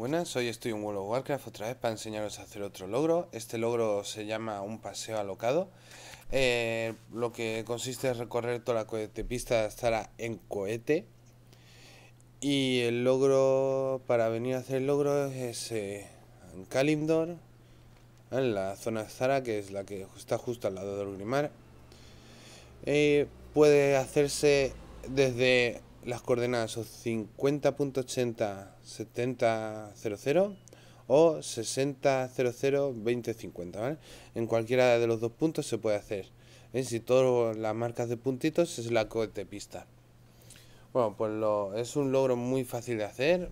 Buenas, hoy estoy en World of Warcraft otra vez para enseñaros a hacer otro logro. Este logro se llama un paseo alocado. Eh, lo que consiste es recorrer toda la pista Zara en cohete. Y el logro, para venir a hacer el logro es eh, en Kalimdor, en la zona Zara, que es la que está justo al lado del grimar. Eh, puede hacerse desde las coordenadas son 50.80.70.00 o 60.00.20.50, ¿vale? En cualquiera de los dos puntos se puede hacer. ¿eh? Si todas las marcas de puntitos es la cohete pista. Bueno, pues lo, es un logro muy fácil de hacer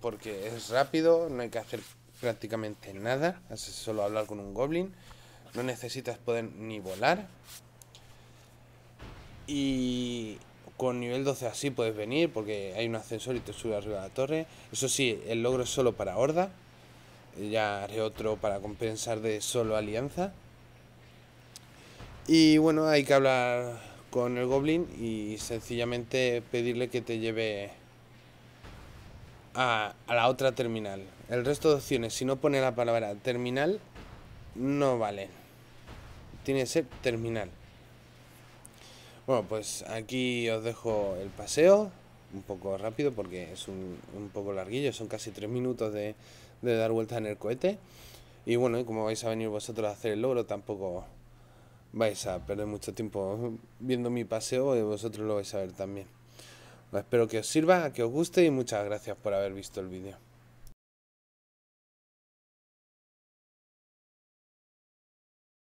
porque es rápido, no hay que hacer prácticamente nada, es solo hablar con un goblin, no necesitas poder ni volar. Y con nivel 12 así puedes venir porque hay un ascensor y te sube arriba de la torre. Eso sí, el logro es solo para horda. Ya haré otro para compensar de solo alianza. Y bueno, hay que hablar con el goblin y sencillamente pedirle que te lleve a, a, la otra terminal. El resto de opciones, si no pone la palabra terminal, no vale. Tiene que ser terminal. Bueno, pues aquí os dejo el paseo, un poco rápido porque es un, poco larguillo, son casi tres minutos de, dar vueltas en el cohete. Y bueno, como vais a venir vosotros a hacer el logro, tampoco vais a perder mucho tiempo viendo mi paseo y vosotros lo vais a ver también. espero que os sirva, que os guste y muchas gracias por haber visto el vídeo.